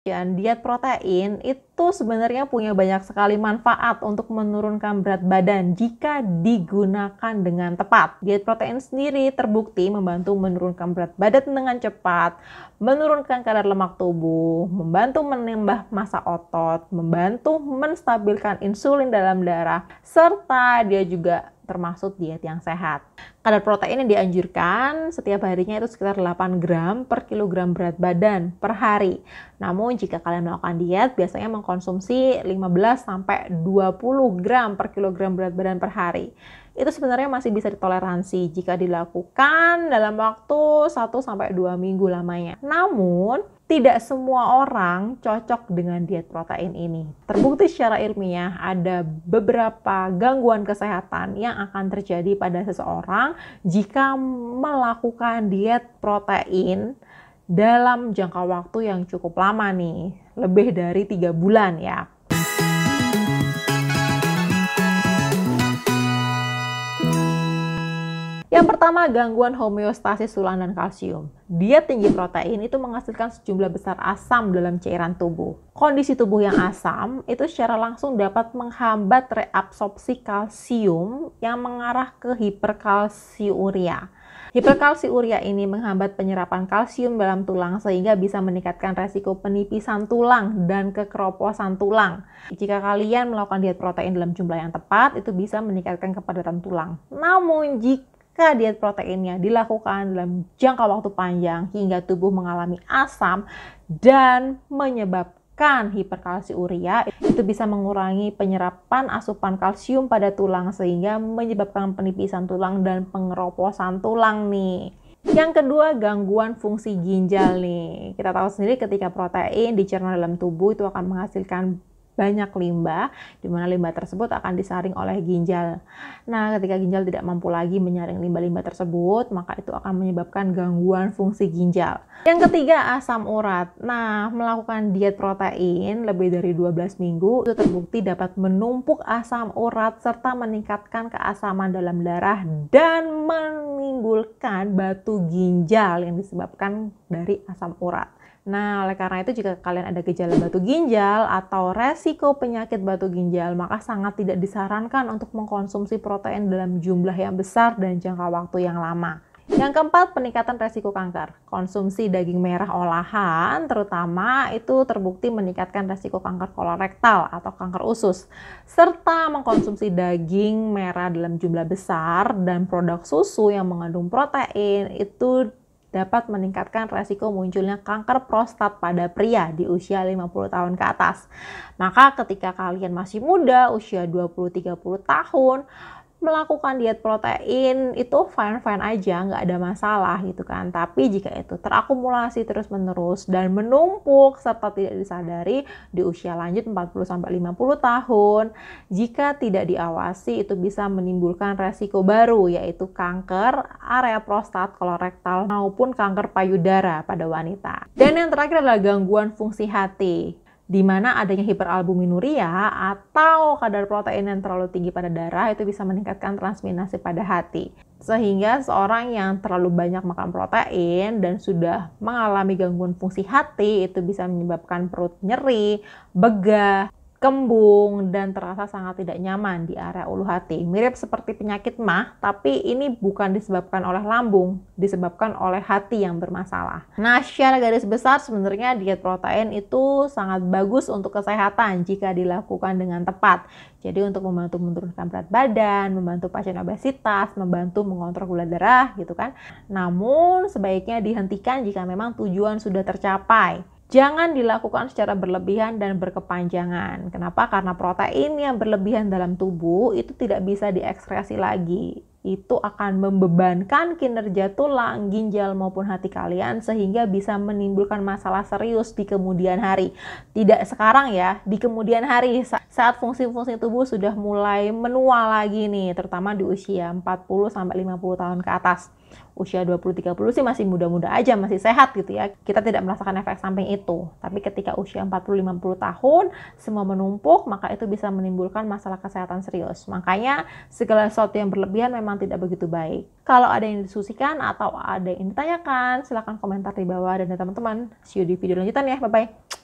Dan diet protein itu sebenarnya punya banyak sekali manfaat untuk menurunkan berat badan jika digunakan dengan tepat. Diet protein sendiri terbukti membantu menurunkan berat badan dengan cepat, menurunkan kadar lemak tubuh, membantu menambah massa otot, membantu menstabilkan insulin dalam darah, serta dia juga termasuk diet yang sehat. Kadar protein yang dianjurkan setiap harinya itu sekitar 8 gram per kilogram berat badan per hari. Namun jika kalian melakukan diet, biasanya mengkonsumsi 15 sampai 20 gram per kilogram berat badan per hari. Itu sebenarnya masih bisa ditoleransi jika dilakukan dalam waktu 1 sampai 2 minggu lamanya. Namun, tidak semua orang cocok dengan diet protein ini. Terbukti secara ilmiah ada beberapa gangguan kesehatan yang akan terjadi pada seseorang jika melakukan diet protein dalam jangka waktu yang cukup lama nih, lebih dari tiga bulan ya. Yang pertama, gangguan homeostasis tulang dan kalsium. Dia tinggi protein itu menghasilkan sejumlah besar asam dalam cairan tubuh. Kondisi tubuh yang asam itu secara langsung dapat menghambat reabsorpsi kalsium yang mengarah ke hiperkalsiuria. Hiperkalsiuria ini menghambat penyerapan kalsium dalam tulang sehingga bisa meningkatkan resiko penipisan tulang dan kekeroposan tulang. Jika kalian melakukan diet protein dalam jumlah yang tepat, itu bisa meningkatkan kepadatan tulang. Namun jika ke diet proteinnya dilakukan dalam jangka waktu panjang hingga tubuh mengalami asam dan menyebabkan hiperkalsiuria itu bisa mengurangi penyerapan asupan kalsium pada tulang sehingga menyebabkan penipisan tulang dan pengeroposan tulang nih. Yang kedua, gangguan fungsi ginjal nih. Kita tahu sendiri ketika protein dicerna dalam tubuh itu akan menghasilkan banyak limbah, di mana limbah tersebut akan disaring oleh ginjal. Nah, ketika ginjal tidak mampu lagi menyaring limbah-limbah tersebut, maka itu akan menyebabkan gangguan fungsi ginjal. Yang ketiga, asam urat. Nah, melakukan diet protein lebih dari 12 minggu, itu terbukti dapat menumpuk asam urat serta meningkatkan keasaman dalam darah dan menimbulkan batu ginjal yang disebabkan dari asam urat. Nah, oleh karena itu jika kalian ada gejala batu ginjal atau resiko penyakit batu ginjal, maka sangat tidak disarankan untuk mengkonsumsi protein dalam jumlah yang besar dan jangka waktu yang lama. Yang keempat, peningkatan resiko kanker. Konsumsi daging merah olahan terutama itu terbukti meningkatkan resiko kanker kolorektal atau kanker usus. Serta mengkonsumsi daging merah dalam jumlah besar dan produk susu yang mengandung protein itu dapat meningkatkan resiko munculnya kanker prostat pada pria di usia 50 tahun ke atas. Maka ketika kalian masih muda, usia 20-30 tahun, melakukan diet protein itu fine-fine aja, nggak ada masalah gitu kan. Tapi jika itu terakumulasi terus-menerus dan menumpuk serta tidak disadari di usia lanjut 40-50 tahun, jika tidak diawasi itu bisa menimbulkan resiko baru yaitu kanker area prostat, kolorektal maupun kanker payudara pada wanita. Dan yang terakhir adalah gangguan fungsi hati di mana adanya hiperalbuminuria atau kadar protein yang terlalu tinggi pada darah itu bisa meningkatkan transminasi pada hati. Sehingga seorang yang terlalu banyak makan protein dan sudah mengalami gangguan fungsi hati itu bisa menyebabkan perut nyeri, begah, kembung, dan terasa sangat tidak nyaman di area ulu hati. Mirip seperti penyakit mah, tapi ini bukan disebabkan oleh lambung, disebabkan oleh hati yang bermasalah. Nah, secara garis besar sebenarnya diet protein itu sangat bagus untuk kesehatan jika dilakukan dengan tepat. Jadi untuk membantu menurunkan berat badan, membantu pasien obesitas, membantu mengontrol gula darah gitu kan. Namun sebaiknya dihentikan jika memang tujuan sudah tercapai. Jangan dilakukan secara berlebihan dan berkepanjangan. Kenapa? Karena protein yang berlebihan dalam tubuh itu tidak bisa diekspresi lagi. Itu akan membebankan kinerja tulang, ginjal, maupun hati kalian sehingga bisa menimbulkan masalah serius di kemudian hari. Tidak sekarang ya, di kemudian hari saat fungsi-fungsi tubuh sudah mulai menua lagi nih, terutama di usia 40 50 tahun ke atas usia 20-30 sih masih muda-muda aja, masih sehat gitu ya. Kita tidak merasakan efek samping itu. Tapi ketika usia 40-50 tahun, semua menumpuk, maka itu bisa menimbulkan masalah kesehatan serius. Makanya segala sesuatu yang berlebihan memang tidak begitu baik. Kalau ada yang disusikan atau ada yang ditanyakan, silahkan komentar di bawah. Dan teman-teman, see you di video lanjutan ya. Bye-bye.